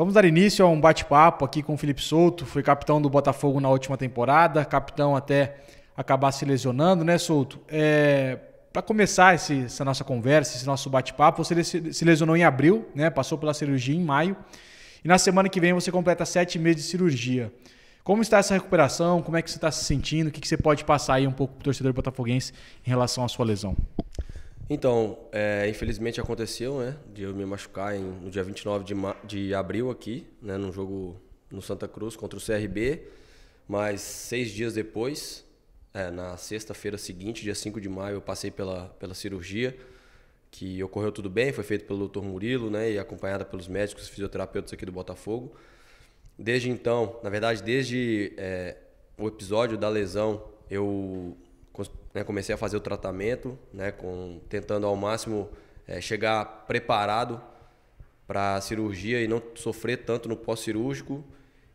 Vamos dar início a um bate-papo aqui com o Felipe Souto. Foi capitão do Botafogo na última temporada, capitão até acabar se lesionando, né, Souto? É, Para começar esse, essa nossa conversa, esse nosso bate-papo, você se lesionou em abril, né? Passou pela cirurgia em maio. E na semana que vem você completa sete meses de cirurgia. Como está essa recuperação? Como é que você está se sentindo? O que, que você pode passar aí um pouco para o torcedor botafoguense em relação à sua lesão? Então, é, infelizmente aconteceu, né? De eu me machucar em, no dia 29 de, de abril aqui, né? Num jogo no Santa Cruz contra o CRB. Mas seis dias depois, é, na sexta-feira seguinte, dia 5 de maio, eu passei pela, pela cirurgia, que ocorreu tudo bem, foi feito pelo Dr. Murilo, né? E acompanhada pelos médicos fisioterapeutas aqui do Botafogo. Desde então, na verdade, desde é, o episódio da lesão, eu né, comecei a fazer o tratamento, né, com, tentando ao máximo é, chegar preparado para a cirurgia e não sofrer tanto no pós-cirúrgico.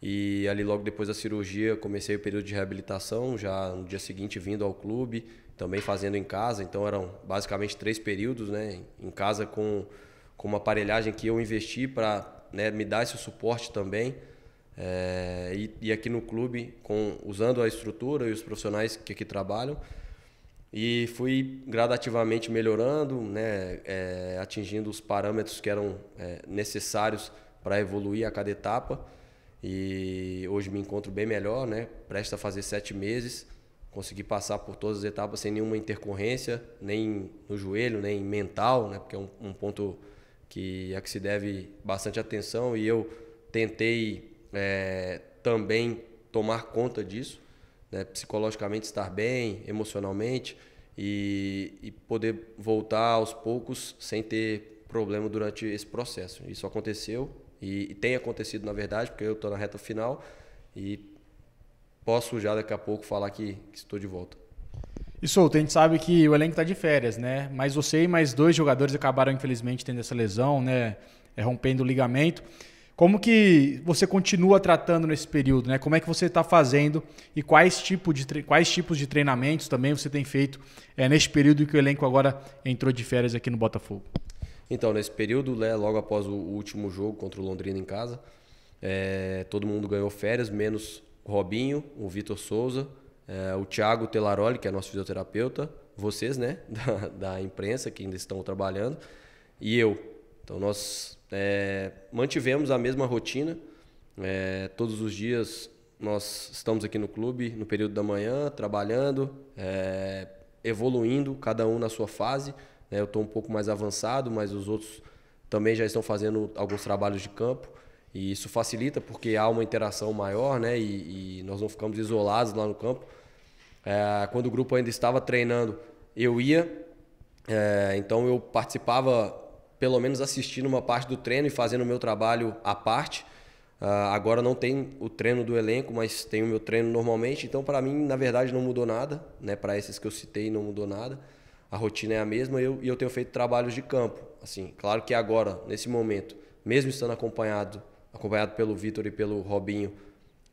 E ali logo depois da cirurgia comecei o período de reabilitação, já no dia seguinte vindo ao clube, também fazendo em casa. Então eram basicamente três períodos, né, em casa com, com uma aparelhagem que eu investi para né, me dar esse suporte também. É, e, e, aqui no clube, com, usando a estrutura e os profissionais que aqui trabalham, e fui gradativamente melhorando, né, é, atingindo os parâmetros que eram é, necessários para evoluir a cada etapa. E hoje me encontro bem melhor, né, presta a fazer sete meses. Consegui passar por todas as etapas sem nenhuma intercorrência, nem no joelho, nem mental, né, porque é um, um ponto que, a que se deve bastante atenção. E eu tentei é, também tomar conta disso, né? psicologicamente estar bem, emocionalmente e, e poder voltar aos poucos sem ter problema durante esse processo. Isso aconteceu e, e tem acontecido na verdade, porque eu estou na reta final e posso já daqui a pouco falar que, que estou de volta. E Souto, a gente sabe que o elenco está de férias, né? Mas você e mais dois jogadores acabaram, infelizmente, tendo essa lesão, né? É, rompendo o ligamento. Como que você continua tratando nesse período, né? Como é que você está fazendo e quais, tipo de quais tipos de treinamentos também você tem feito é, neste período que o elenco agora entrou de férias aqui no Botafogo? Então, nesse período, né, logo após o último jogo contra o Londrina em casa, é, todo mundo ganhou férias, menos o Robinho, o Vitor Souza, é, o Thiago Telaroli, que é nosso fisioterapeuta, vocês, né, da, da imprensa, que ainda estão trabalhando, e eu. Então nós é, mantivemos a mesma rotina. É, todos os dias nós estamos aqui no clube, no período da manhã, trabalhando, é, evoluindo, cada um na sua fase. Né? Eu estou um pouco mais avançado, mas os outros também já estão fazendo alguns trabalhos de campo. E isso facilita porque há uma interação maior né? e, e nós não ficamos isolados lá no campo. É, quando o grupo ainda estava treinando, eu ia, é, então eu participava pelo menos assistindo uma parte do treino e fazendo o meu trabalho à parte. Uh, agora não tem o treino do elenco, mas tem o meu treino normalmente. Então, para mim, na verdade, não mudou nada. Né? Para esses que eu citei, não mudou nada. A rotina é a mesma e eu, eu tenho feito trabalhos de campo. Assim, claro que agora, nesse momento, mesmo estando acompanhado, acompanhado pelo Vitor e pelo Robinho,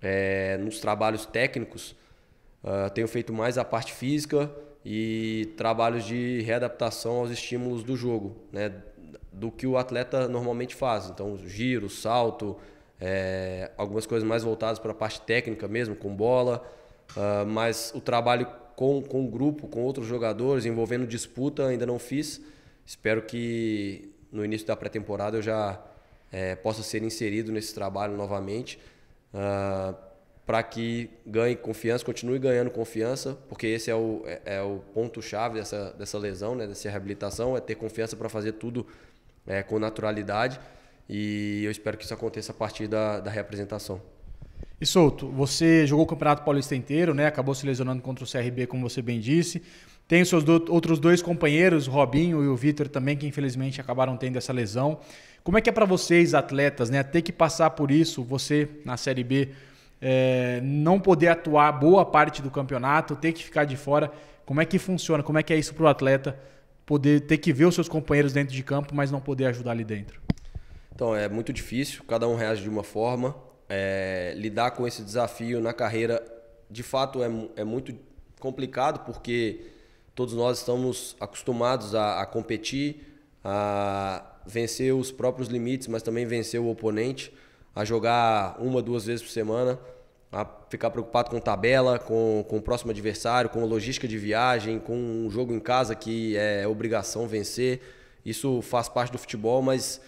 é, nos trabalhos técnicos, uh, tenho feito mais a parte física e trabalhos de readaptação aos estímulos do jogo, né? do que o atleta normalmente faz. Então, giro, salto, é, algumas coisas mais voltadas para a parte técnica mesmo, com bola, uh, mas o trabalho com, com o grupo, com outros jogadores, envolvendo disputa, ainda não fiz. Espero que no início da pré-temporada eu já é, possa ser inserido nesse trabalho novamente. Uh, ah, para que ganhe confiança, continue ganhando confiança, porque esse é o, é, é o ponto-chave dessa, dessa lesão, né, dessa reabilitação, é ter confiança para fazer tudo é, com naturalidade. E eu espero que isso aconteça a partir da, da reapresentação. E Souto, você jogou o Campeonato Paulista inteiro, né? Acabou se lesionando contra o CRB, como você bem disse. Tem os seus do, outros dois companheiros, o Robinho e o Vitor também, que infelizmente acabaram tendo essa lesão. Como é que é para vocês, atletas, né? Ter que passar por isso, você na Série B, é, não poder atuar boa parte do campeonato, ter que ficar de fora. Como é que funciona? Como é que é isso para o atleta poder ter que ver os seus companheiros dentro de campo, mas não poder ajudar ali dentro? Então, é muito difícil, cada um reage de uma forma. É, lidar com esse desafio na carreira, de fato, é, é muito complicado, porque todos nós estamos acostumados a, a competir, a vencer os próprios limites, mas também vencer o oponente, a jogar uma, duas vezes por semana a ficar preocupado com tabela, com, com o próximo adversário, com logística de viagem, com um jogo em casa que é obrigação vencer. Isso faz parte do futebol, mas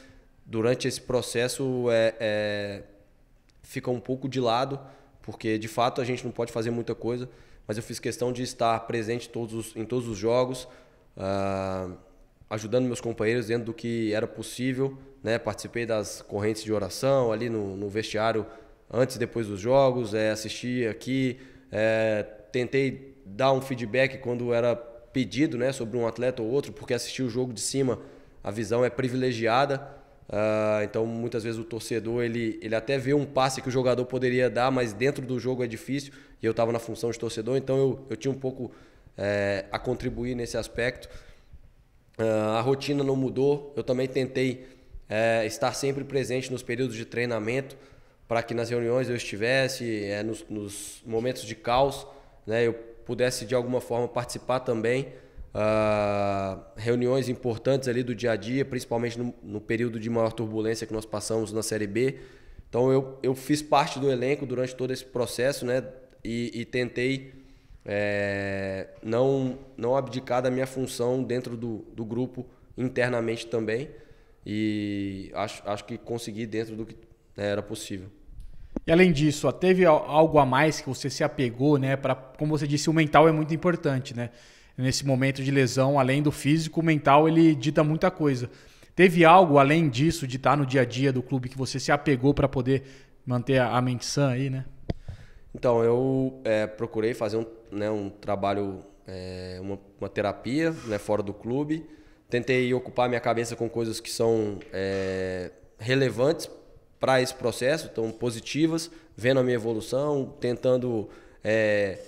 durante esse processo é, é, fica um pouco de lado, porque de fato a gente não pode fazer muita coisa. Mas eu fiz questão de estar presente todos os, em todos os jogos, uh, ajudando meus companheiros dentro do que era possível. Né? Participei das correntes de oração ali no, no vestiário antes e depois dos jogos, é, assisti aqui, é, tentei dar um feedback quando era pedido né, sobre um atleta ou outro, porque assistir o jogo de cima a visão é privilegiada. Uh, então muitas vezes o torcedor ele, ele até vê um passe que o jogador poderia dar, mas dentro do jogo é difícil. E eu estava na função de torcedor, então eu, eu tinha um pouco é, a contribuir nesse aspecto. Uh, a rotina não mudou, eu também tentei é, estar sempre presente nos períodos de treinamento para que nas reuniões eu estivesse, é, nos, nos, momentos de caos, né, eu pudesse de alguma forma participar também. Uh, reuniões importantes ali do dia a dia, principalmente no, no, período de maior turbulência que nós passamos na Série B. Então eu, eu fiz parte do elenco durante todo esse processo, né? E, e tentei é, não, não abdicar da minha função dentro do, do grupo internamente também. E acho, acho que consegui dentro do que, né, era possível. E além disso, teve algo a mais que você se apegou, né? Para, como você disse, o mental é muito importante, né? Nesse momento de lesão, além do físico, o mental ele dita muita coisa. Teve algo além disso de estar tá no dia a dia do clube que você se apegou para poder manter a, a mente sã aí, né? Então eu é, procurei fazer um, né, um trabalho, é, uma, uma, terapia né, fora do clube. Tentei ocupar minha cabeça com coisas que são é, relevantes para esse processo, estão positivas, vendo a minha evolução, tentando é,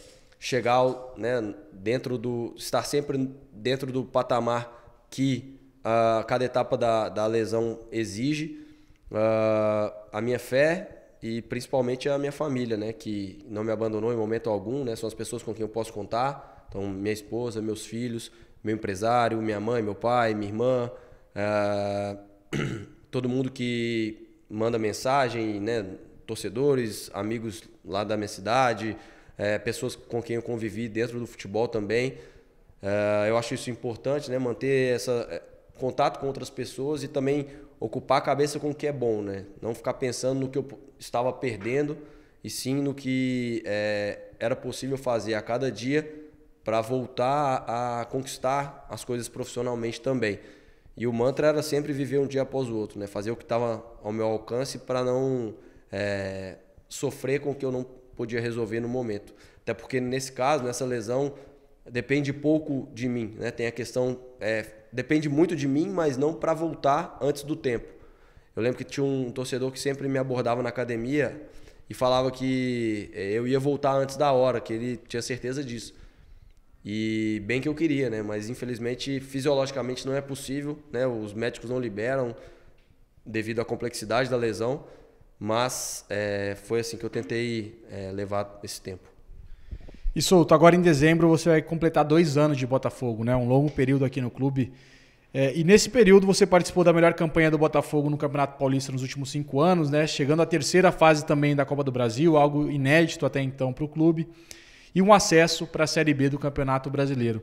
chegar né, dentro do. estar sempre dentro do patamar que uh, cada etapa da, da lesão exige. Uh, a minha fé e principalmente a minha família, né, que não me abandonou em momento algum, né, são as pessoas com quem eu posso contar. Então, minha esposa, meus filhos, meu empresário, minha mãe, meu pai, minha irmã, uh, todo mundo que manda mensagem, né? Torcedores, amigos lá da minha cidade, é, pessoas com quem eu convivi dentro do futebol também. É, eu acho isso importante, né? Manter essa é, contato com outras pessoas e também ocupar a cabeça com o que é bom, né? Não ficar pensando no que eu estava perdendo e sim no que é, era possível fazer a cada dia para voltar a conquistar as coisas profissionalmente também. E o mantra era sempre viver um dia após o outro, né? Fazer o que estava ao meu alcance para não é, sofrer com o que eu não podia resolver no momento. Até porque nesse caso, nessa lesão, depende pouco de mim, né? Tem a questão é, depende muito de mim, mas não para voltar antes do tempo. Eu lembro que tinha um torcedor que sempre me abordava na academia e falava que é, eu ia voltar antes da hora, que ele tinha certeza disso. E bem que eu queria, né? Mas infelizmente, fisiologicamente não é possível, né? Os médicos não liberam devido à complexidade da lesão. Mas é, foi assim que eu tentei é, levar esse tempo. E Souto, agora em dezembro você vai completar dois anos de Botafogo, né? Um longo período aqui no clube. É, e nesse período você participou da melhor campanha do Botafogo no Campeonato Paulista nos últimos cinco anos, né? Chegando à terceira fase também da Copa do Brasil, algo inédito até então para o clube e um acesso para a Série B do Campeonato Brasileiro.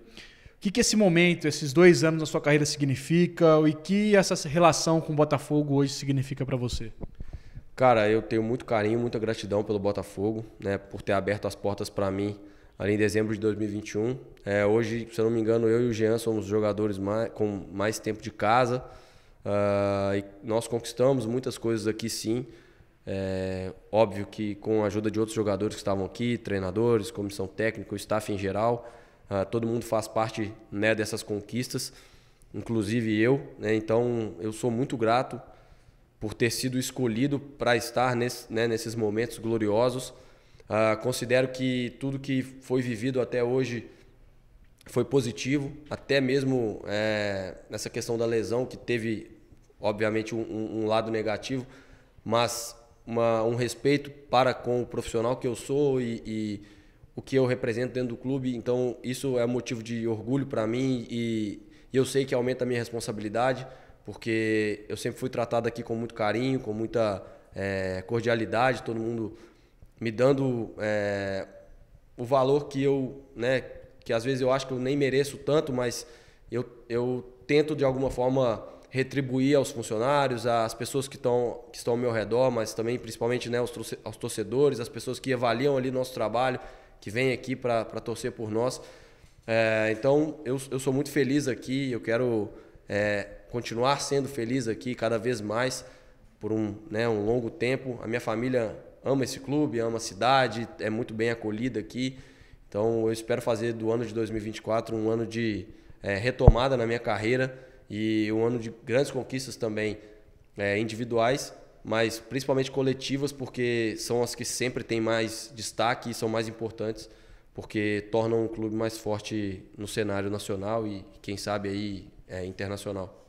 O que, que esse momento, esses dois anos na sua carreira significa e que essa relação com o Botafogo hoje significa para você? Cara, eu tenho muito carinho, muita gratidão pelo Botafogo, né, por ter aberto as portas para mim ali em dezembro de 2021. É, hoje, se eu não me engano, eu e o Jean somos os jogadores mais, com mais tempo de casa. Uh, e nós conquistamos muitas coisas aqui, sim. É, óbvio que com a ajuda de outros jogadores que estavam aqui, treinadores, comissão técnica, staff em geral, uh, todo mundo faz parte né, dessas conquistas, inclusive eu. Né, então eu sou muito grato por ter sido escolhido para estar nesse, né, nesses momentos gloriosos. Uh, considero que tudo que foi vivido até hoje foi positivo, até mesmo é, nessa questão da lesão, que teve, obviamente, um, um lado negativo, mas uma, um respeito para com o profissional que eu sou e, e, o que eu represento dentro do clube. Então, isso é motivo de orgulho para mim e, e, eu sei que aumenta a minha responsabilidade, porque eu sempre fui tratado aqui com muito carinho, com muita é, cordialidade, todo mundo me dando é, o valor que eu, né, que às vezes eu acho que eu nem mereço tanto, mas eu, eu tento de alguma forma retribuir aos funcionários, às pessoas que, tão, que estão ao meu redor, mas também principalmente né, aos, torcedores, às pessoas que avaliam ali nosso trabalho, que vêm aqui para torcer por nós. É, então eu, eu sou muito feliz aqui, eu quero é, continuar sendo feliz aqui cada vez mais por um, né, um longo tempo. A minha família ama esse clube, ama a cidade, é muito bem acolhida aqui. Então eu espero fazer do ano de 2024 um ano de é, retomada na minha carreira e um ano de grandes conquistas também é, individuais, mas principalmente coletivas, porque são as que sempre têm mais destaque e são mais importantes, porque tornam o clube mais forte no cenário nacional e, quem sabe, aí, é, internacional.